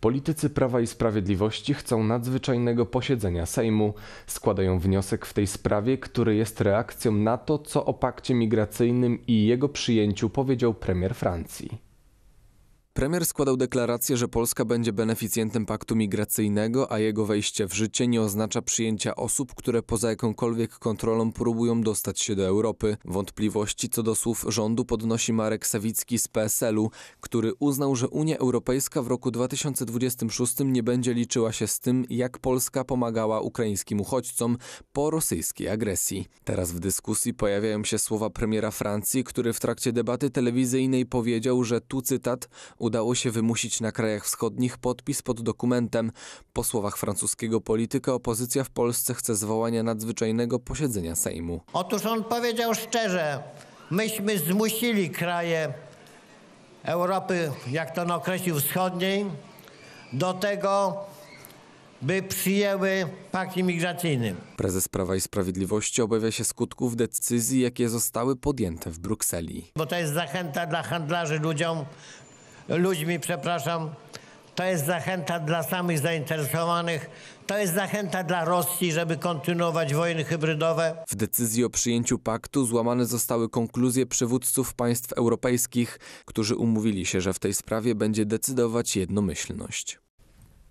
Politycy Prawa i Sprawiedliwości chcą nadzwyczajnego posiedzenia Sejmu, składają wniosek w tej sprawie, który jest reakcją na to, co o pakcie migracyjnym i jego przyjęciu powiedział premier Francji. Premier składał deklarację, że Polska będzie beneficjentem paktu migracyjnego, a jego wejście w życie nie oznacza przyjęcia osób, które poza jakąkolwiek kontrolą próbują dostać się do Europy. Wątpliwości co do słów rządu podnosi Marek Sawicki z PSL-u, który uznał, że Unia Europejska w roku 2026 nie będzie liczyła się z tym, jak Polska pomagała ukraińskim uchodźcom po rosyjskiej agresji. Teraz w dyskusji pojawiają się słowa premiera Francji, który w trakcie debaty telewizyjnej powiedział, że tu cytat udało się wymusić na krajach wschodnich podpis pod dokumentem. Po słowach francuskiego polityka opozycja w Polsce chce zwołania nadzwyczajnego posiedzenia Sejmu. Otóż on powiedział szczerze, myśmy zmusili kraje Europy, jak to on określił, wschodniej, do tego, by przyjęły pakt imigracyjny. Prezes Prawa i Sprawiedliwości obawia się skutków decyzji, jakie zostały podjęte w Brukseli. Bo to jest zachęta dla handlarzy ludziom, ludźmi, przepraszam. To jest zachęta dla samych zainteresowanych. To jest zachęta dla Rosji, żeby kontynuować wojny hybrydowe. W decyzji o przyjęciu paktu złamane zostały konkluzje przywódców państw europejskich, którzy umówili się, że w tej sprawie będzie decydować jednomyślność.